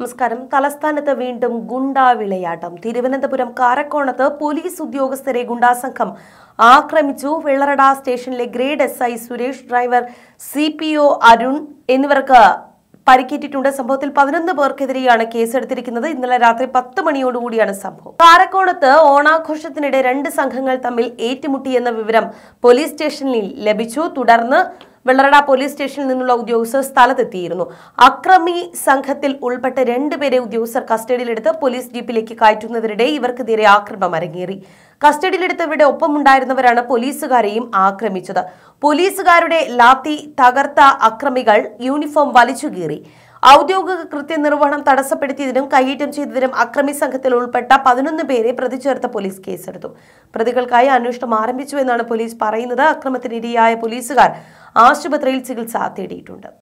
നമസ്കാരം തലസ്ഥാനത്ത് വീണ്ടും ഗുണ്ടാ വിളയാട്ടം തിരുവനന്തപുരം കാരക്കോണത്ത് പോലീസ് ഉദ്യോഗസ്ഥരെ ഗുണ്ടാസംഘം ആക്രമിച്ചു വെള്ളറട സ്റ്റേഷനിലെ grade S I Suresh driver C P O Arun എന്നിവർക്ക് പരിക്കേറ്റിട്ടുണ്ട് സംഭവത്തിൽ പതിനൊന്ന് പേർക്കെതിരെയാണ് കേസെടുത്തിരിക്കുന്നത് ഇന്നലെ രാത്രി പത്ത് മണിയോടുകൂടിയാണ് സംഭവം കാരക്കോണത്ത് ഓണാഘോഷത്തിനിടെ രണ്ട് സംഘങ്ങൾ തമ്മിൽ ഏറ്റുമുട്ടിയെന്ന വിവരം പോലീസ് സ്റ്റേഷനിൽ ലഭിച്ചു തുടർന്ന് വെള്ളറട പോലീസ് സ്റ്റേഷനിൽ നിന്നുള്ള ഉദ്യോഗസ്ഥർ സ്ഥലത്തെത്തിയിരുന്നു അക്രമി സംഘത്തിൽ ഉൾപ്പെട്ട രണ്ടുപേരെ ഉദ്യോഗസ്ഥർ കസ്റ്റഡിയിലെടുത്ത് പോലീസ് ജീപ്പിലേക്ക് കയറ്റുന്നതിനിടെ ഇവർക്കെതിരെ ആക്രമം അരങ്ങേറി കസ്റ്റഡിയിലെടുത്തവരുടെ ഒപ്പമുണ്ടായിരുന്നവരാണ് പോലീസുകാരെയും ആക്രമിച്ചത് പോലീസുകാരുടെ ലാത്തി തകർത്ത അക്രമികൾ യൂണിഫോം വലിച്ചു കീറി ഔദ്യോഗിക കൃത്യനിർവഹണം തടസ്സപ്പെടുത്തിയതിനും കൈയേറ്റം ചെയ്തതിനും അക്രമി സംഘത്തിൽ ഉൾപ്പെട്ട പതിനൊന്ന് പേരെ പ്രതി ചേർത്ത പോലീസ് കേസെടുത്തു പ്രതികൾക്കായി അന്വേഷണം ആരംഭിച്ചു എന്നാണ് പോലീസ് പറയുന്നത് അക്രമത്തിനിരയായ പോലീസുകാർ ആശുപത്രിയിൽ ചികിത്സ തേടിയിട്ടുണ്ട്